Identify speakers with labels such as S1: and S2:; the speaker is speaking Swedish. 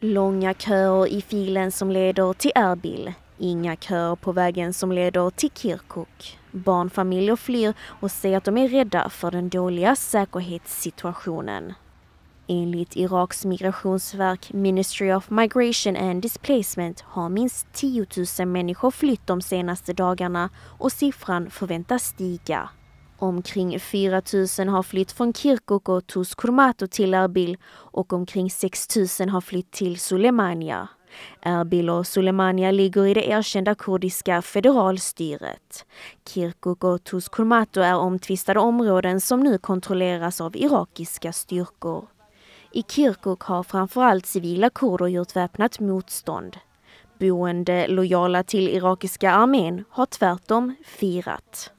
S1: Långa köer i filen som leder till Erbil. Inga köer på vägen som leder till Kirkuk. Barnfamiljer flyr och säger att de är rädda för den dåliga säkerhetssituationen. Enligt Iraks migrationsverk Ministry of Migration and Displacement har minst 10 000 människor flytt de senaste dagarna och siffran förväntas stiga. Omkring 4 000 har flytt från Kirkuk och Tuzkurmato till Erbil och omkring 6 000 har flytt till Sulemania. Erbil och Sulemania ligger i det erkända kurdiska federalstyret. Kirkuk och Tuzkurmato är omtvistade områden som nu kontrolleras av irakiska styrkor. I Kirkuk har framförallt civila kurder gjort väpnat motstånd. Boende lojala till irakiska armén har tvärtom firat.